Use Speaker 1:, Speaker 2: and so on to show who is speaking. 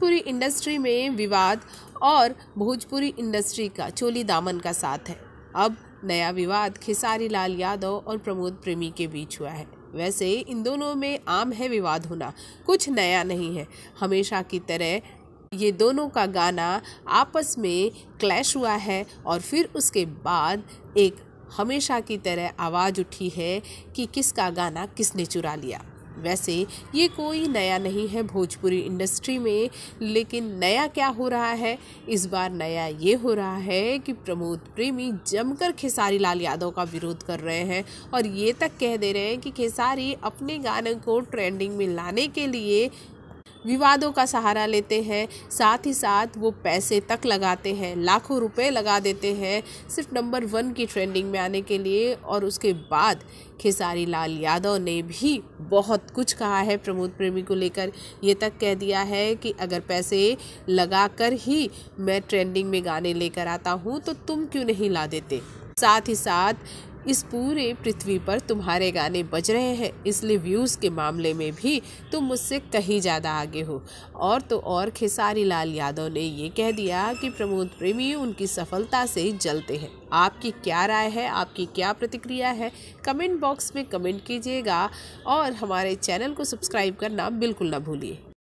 Speaker 1: Bhojpuri industry में विवाद और भोजपुरी इंडस्ट्री का चोली दामन का साथ है अब नया विवाद खेसारी लाल यादव और प्रमोद प्रेमी के बीच हुआ है वैसे इन दोनों में आम है विवाद होना कुछ नया नहीं है हमेशा की तरह ये दोनों का गाना आपस में क्लैश हुआ है और फिर उसके बाद एक हमेशा की तरह आवाज़ उठी है कि किसका गाना किसने चुरा लिया वैसे ये कोई नया नहीं है भोजपुरी इंडस्ट्री में लेकिन नया क्या हो रहा है इस बार नया ये हो रहा है कि प्रमोद प्रेमी जमकर खेसारी लाल यादव का विरोध कर रहे हैं और ये तक कह दे रहे हैं कि खेसारी अपने गाने को ट्रेंडिंग में लाने के लिए विवादों का सहारा लेते हैं साथ ही साथ वो पैसे तक लगाते हैं लाखों रुपए लगा देते हैं सिर्फ नंबर वन की ट्रेंडिंग में आने के लिए और उसके बाद खेसारी लाल यादव ने भी बहुत कुछ कहा है प्रमोद प्रेमी को लेकर ये तक कह दिया है कि अगर पैसे लगा कर ही मैं ट्रेंडिंग में गाने लेकर आता हूँ तो तुम क्यों नहीं ला देते साथ ही साथ इस पूरे पृथ्वी पर तुम्हारे गाने बज रहे हैं इसलिए व्यूज़ के मामले में भी तुम मुझसे कहीं ज़्यादा आगे हो और तो और खेसारी लाल यादव ने ये कह दिया कि प्रमोद प्रेमी उनकी सफलता से जलते हैं आपकी क्या राय है आपकी क्या प्रतिक्रिया है कमेंट बॉक्स में कमेंट कीजिएगा और हमारे चैनल को सब्सक्राइब करना बिल्कुल ना भूलिए